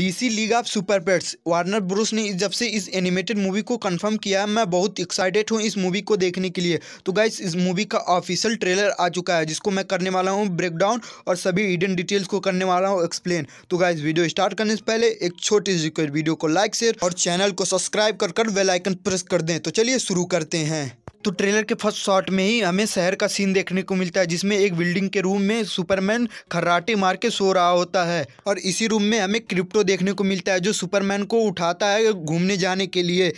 DC league of super pets Warner Bros ने जब से इस एनिमेटेड मूवी को कंफर्म किया मैं बहुत एक्साइटेड हूँ इस मूवी को देखने के लिए तो गाइस इस मूवी का ऑफिशियल ट्रेलर आ चुका है जिसको मैं करने वाला हूँ ब्रेकडाउन और सभी हिडन डिटेल्स को करने वाला हूँ एक्सप्लेन तो गाइस वीडियो स्टार्ट करने से पहले एक छोटी सी वीडियो को लाइक शेयर और चैनल को सब्सक्राइब कर कर वेलाइकन प्रेस कर दें तो चलिए शुरू करते हैं तो ट्रेलर के फर्स्ट शॉट में ही हमें शहर का सीन देखने को मिलता है जिसमें एक बिल्डिंग के रूम में सुपरमैन खर्राटे मार के सो रहा होता है और इसी रूम में हमें क्रिप्टो देखने को मिलता है जो सुपरमैन को उठाता है घूमने जाने के लिए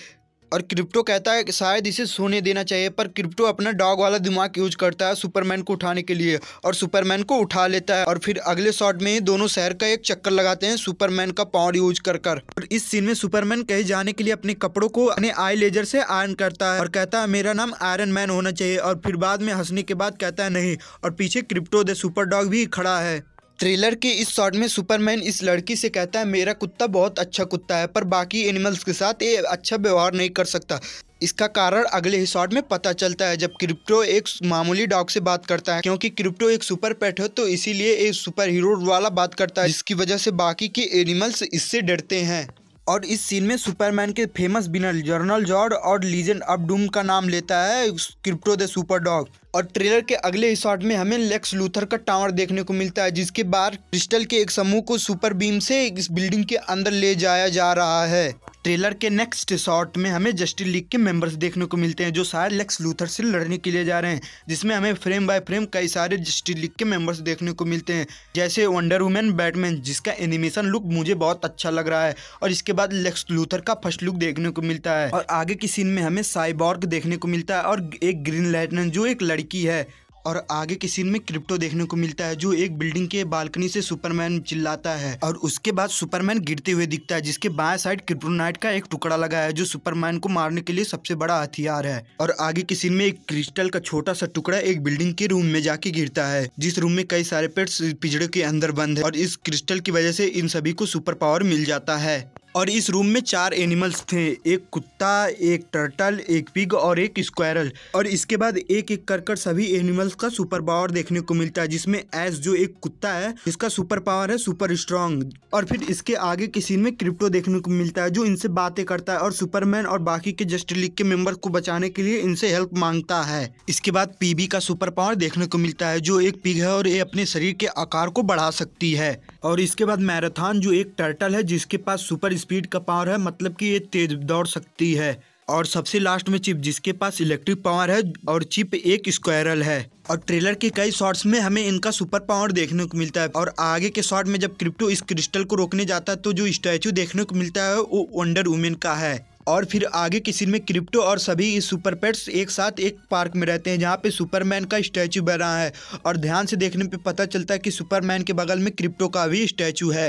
और क्रिप्टो कहता है कि शायद इसे सोने देना चाहिए पर क्रिप्टो अपना डॉग वाला दिमाग यूज करता है सुपरमैन को उठाने के लिए और सुपरमैन को उठा लेता है और फिर अगले शॉट में ही दोनों शहर का एक चक्कर लगाते हैं सुपरमैन का पावर यूज कर कर और इस सीन में सुपरमैन कहीं जाने के लिए अपने कपड़ों को अपने आई लेजर से आयरन करता है और कहता है मेरा नाम आयरन मैन होना चाहिए और फिर बाद में हंसने के बाद कहता है नहीं और पीछे क्रिप्टो द सुपर डॉग भी खड़ा है ट्रेलर के इस शॉट में सुपरमैन इस लड़की से कहता है मेरा कुत्ता बहुत अच्छा कुत्ता है पर बाकी एनिमल्स के साथ ये अच्छा व्यवहार नहीं कर सकता इसका कारण अगले ही शॉट में पता चलता है जब क्रिप्टो एक मामूली डॉग से बात करता है क्योंकि क्रिप्टो एक सुपर पेट हो तो इसीलिए एक सुपर हीरो वाला बात करता है जिसकी वजह से बाकी के एनिमल्स इससे डरते हैं और इस सीन में सुपरमैन के फेमस बिनर जर्नल जॉर्ड और लीजेंड अब डूम का नाम लेता है क्रिप्टो द सुपर डॉग और ट्रेलर के अगले शॉट में हमें लेक्स लूथर का टावर देखने को मिलता है जिसके बाद क्रिस्टल के एक समूह को सुपर बीम से इस बिल्डिंग के अंदर ले जाया जा रहा है ट्रेलर के नेक्स्ट शॉट में हमें जस्टिस लीग के मेंबर्स देखने को मिलते हैं जो सारे लेक्स लूथर से लड़ने के लिए जा रहे हैं जिसमें हमें फ्रेम बाय फ्रेम कई सारे जस्टिस लीग के मेंबर्स देखने को मिलते हैं जैसे वंडर वुमेन बैटमैन जिसका एनिमेशन लुक मुझे बहुत अच्छा लग रहा है और इसके बाद लेक्स लूथर का फर्स्ट लुक देखने को मिलता है और आगे की सीन में हमें साइबॉर्ग देखने को मिलता है और एक ग्रीन लाइटन जो एक लड़की है और आगे के सीन में क्रिप्टो देखने को मिलता है जो एक बिल्डिंग के बालकनी से सुपरमैन चिल्लाता है और उसके बाद सुपरमैन गिरते हुए दिखता है जिसके बाएं साइड क्रिप्टोनाइट का एक टुकड़ा लगा है जो सुपरमैन को मारने के लिए सबसे बड़ा हथियार है और आगे के सीन में एक क्रिस्टल का छोटा सा टुकड़ा एक बिल्डिंग के रूम में जाके गिरता है जिस रूम में कई सारे पेड़ पिजड़े के अंदर बंद है और इस क्रिस्टल की वजह से इन सभी को सुपर पावर मिल जाता है और इस रूम में चार एनिमल्स थे एक कुत्ता एक टर्टल एक पिग और एक स्क्वायरल और इसके बाद एक एक कर कर सभी एनिमल्स का सुपर पावर देखने को मिलता है जिसमें एस जो एक कुत्ता है जिसका सुपर पावर है सुपर स्ट्रॉन्ग और फिर इसके आगे के सीन में क्रिप्टो देखने को मिलता है जो इनसे बातें करता है और सुपरमैन और बाकी के जस्ट लीग के मेंबर को बचाने के लिए इनसे हेल्प मांगता है इसके बाद पीबी का सुपर पावर देखने को मिलता है जो एक पिग है और ये अपने शरीर के आकार को बढ़ा सकती है और इसके बाद मैराथन जो एक टर्टल है जिसके पास सुपर स्पीड का पावर है मतलब कि ये तेज दौड़ सकती है और सबसे लास्ट में चिप जिसके पास इलेक्ट्रिक पावर है और चिप एक स्क्वायरल है और ट्रेलर के कई शॉर्ट्स में हमें इनका सुपर पावर देखने को मिलता है और आगे के शॉर्ट में जब क्रिप्टो इस क्रिस्टल को रोकने जाता है तो जो स्टैचू देखने को मिलता है वो वंडर वुमेन का है और फिर आगे के सीन में क्रिप्टो और सभी सुपर पेट्स एक साथ एक पार्क में रहते हैं जहाँ पे सुपरमैन का स्टैचू बना है और ध्यान से देखने पे पता चलता है कि सुपरमैन के बगल में क्रिप्टो का भी स्टैचू है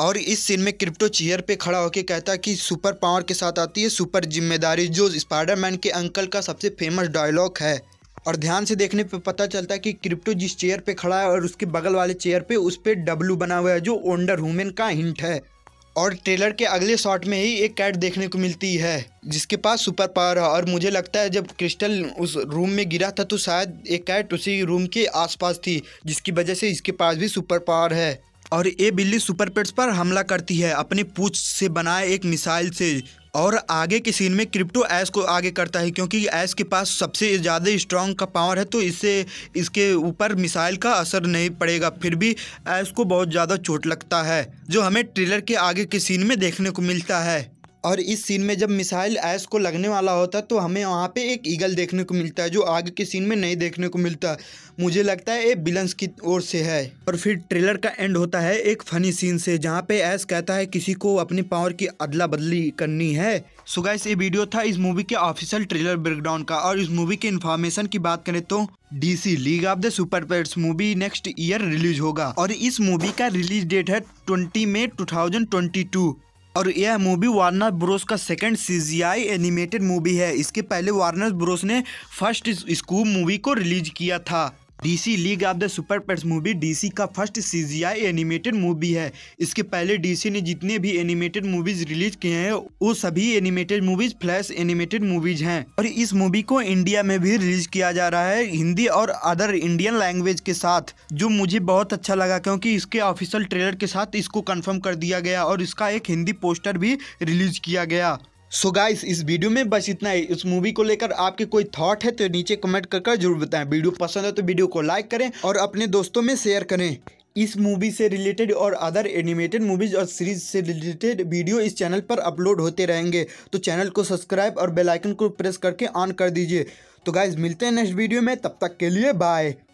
और इस सीन में क्रिप्टो चेयर पे खड़ा होकर कहता है कि सुपर पावर के साथ आती है सुपर जिम्मेदारी जो स्पाइडरमैन के अंकल का सबसे फेमस डायलॉग है और ध्यान से देखने पे पता चलता है कि क्रिप्टो जिस चेयर पे खड़ा है और उसके बगल वाले चेयर पे उस पर डब्लू बना हुआ है जो ओंडर वूमेन का हिंट है और ट्रेलर के अगले शॉट में ही एक कैट देखने को मिलती है जिसके पास सुपर पावर है और मुझे लगता है जब क्रिस्टल उस रूम में गिरा था तो शायद एक कैट उसी रूम के आसपास थी जिसकी वजह से इसके पास भी सुपर पावर है और ये बिल्ली सुपर पेट्स पर हमला करती है अपनी पूछ से बनाए एक मिसाइल से और आगे के सीन में क्रिप्टो ऐश को आगे करता है क्योंकि ऐश के पास सबसे ज़्यादा स्ट्रॉन्ग का पावर है तो इससे इसके ऊपर मिसाइल का असर नहीं पड़ेगा फिर भी ऐश को बहुत ज़्यादा चोट लगता है जो हमें ट्रेलर के आगे के सीन में देखने को मिलता है और इस सीन में जब मिसाइल ऐश को लगने वाला होता तो हमें वहाँ पे एक ईगल देखने को मिलता है जो आगे के सीन में नहीं देखने को मिलता मुझे लगता है ये बिलंस की ओर से है और फिर ट्रेलर का एंड होता है एक फनी सीन से जहाँ पे ऐश कहता है किसी को अपनी पावर की अदला बदली करनी है सो गैस ये वीडियो था इस मूवी के ऑफिशियल ट्रेलर ब्रेकडाउन का और इस मूवी के इन्फॉर्मेशन की बात करें तो DC league of the super pets movie next year release होगा और इस मूवी का रिलीज डेट है ट्वेंटी मई 2022 और यह मूवी वार्नर ब्रोस का सेकंड सीजीआई एनिमेटेड मूवी है इसके पहले वार्नर ब्रोस ने फर्स्ट स्कूप मूवी को रिलीज किया था DC league of the super pets movie DC का फर्स्ट सीजीआई एनिमेटेड मूवी है इसके पहले डीसी ने जितने भी एनिमेटेड मूवीज रिलीज किए हैं वो सभी animated movies flash animated movies हैं और इस मूवी को इंडिया में भी रिलीज किया जा रहा है हिंदी और अदर इंडियन लैंग्वेज के साथ जो मुझे बहुत अच्छा लगा क्योंकि इसके ऑफिशियल ट्रेलर के साथ इसको कन्फर्म कर दिया गया और इसका एक हिंदी पोस्टर भी रिलीज किया गया सो so गाइस इस वीडियो में बस इतना ही इस मूवी को लेकर आपके कोई थॉट है तो नीचे कमेंट कर जरूर बताएं वीडियो पसंद है तो वीडियो को लाइक करें और अपने दोस्तों में शेयर करें इस मूवी से रिलेटेड और अदर एनिमेटेड मूवीज और सीरीज से रिलेटेड वीडियो इस चैनल पर अपलोड होते रहेंगे तो चैनल को सब्सक्राइब और बेलाइकन को प्रेस करके ऑन कर दीजिए तो गाइज मिलते हैं नेक्स्ट वीडियो में तब तक के लिए बाय